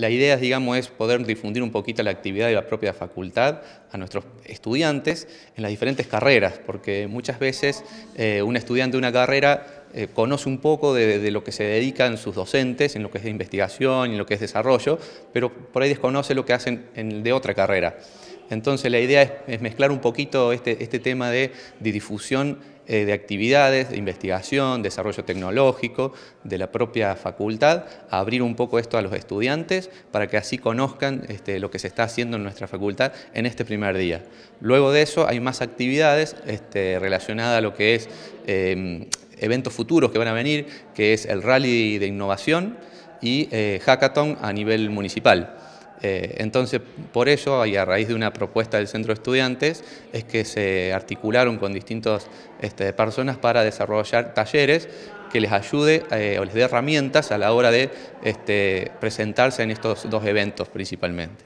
La idea, digamos, es poder difundir un poquito la actividad de la propia facultad a nuestros estudiantes en las diferentes carreras, porque muchas veces eh, un estudiante de una carrera eh, conoce un poco de, lo que se dedican sus docentes, en lo que es de investigación, en lo que es desarrollo, pero por ahí desconoce lo que hacen de otra carrera. Entonces la idea es, mezclar un poquito este, este tema de, difusión eh, de actividades, de investigación, desarrollo tecnológico de la propia facultad, abrir un poco esto a los estudiantes para que así conozcan este, lo que se está haciendo en nuestra facultad en este primer día. Luego de eso hay más actividades este, relacionadas a lo que es em, eventos futuros que van a venir, que es el rally de innovación y eh, hackathon a nivel municipal. Eh, entonces, por ello, y a raíz de una propuesta del Centro de Estudiantes, es que se articularon con distintas este, personas para desarrollar talleres que les ayude eh, o les dé herramientas a la hora de este, presentarse en estos dos eventos principalmente.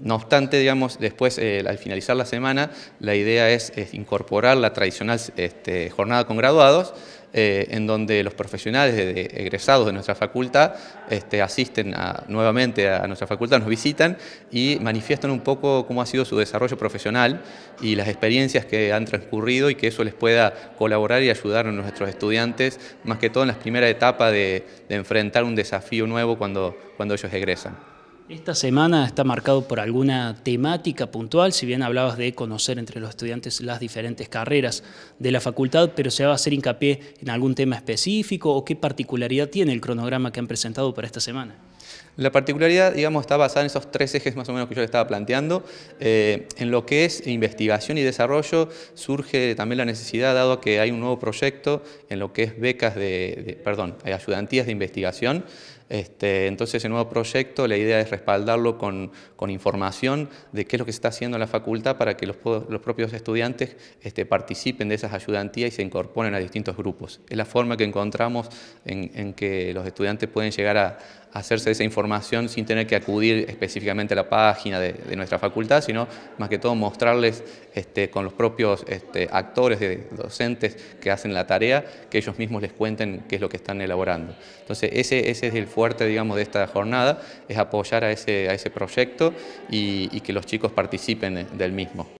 No obstante, digamos, después, eh, al finalizar la semana, la idea es, incorporar la tradicional este, jornada con graduados, eh, en donde los profesionales egresados de nuestra facultad este, asisten nuevamente a nuestra facultad, nos visitan y manifiestan un poco cómo ha sido su desarrollo profesional y las experiencias que han transcurrido y que eso les pueda colaborar y ayudar a nuestros estudiantes, más que todo en la primera etapa de, de enfrentar un desafío nuevo cuando, cuando ellos egresan. Esta semana está marcado por alguna temática puntual, si bien hablabas de conocer entre los estudiantes las diferentes carreras de la facultad, pero ¿se va a hacer hincapié en algún tema específico o qué particularidad tiene el cronograma que han presentado para esta semana? La particularidad, digamos, está basada en esos tres ejes más o menos que yo le estaba planteando. Eh, en lo que es investigación y desarrollo surge también la necesidad, dado que hay un nuevo proyecto en lo que es becas de, de perdón, eh, ayudantías de investigación, este, entonces, ese nuevo proyecto, la idea es respaldarlo con, información de qué es lo que se está haciendo en la facultad para que los, propios estudiantes este, participen de esas ayudantías y se incorporen a distintos grupos. Es la forma que encontramos en, que los estudiantes pueden llegar a, hacerse esa información sin tener que acudir específicamente a la página de, nuestra facultad, sino más que todo mostrarles este, con los propios actores, de, docentes que hacen la tarea, que ellos mismos les cuenten qué es lo que están elaborando. Entonces, ese es el fuerte, digamos, de esta jornada es apoyar a ese, proyecto y que los chicos participen del mismo.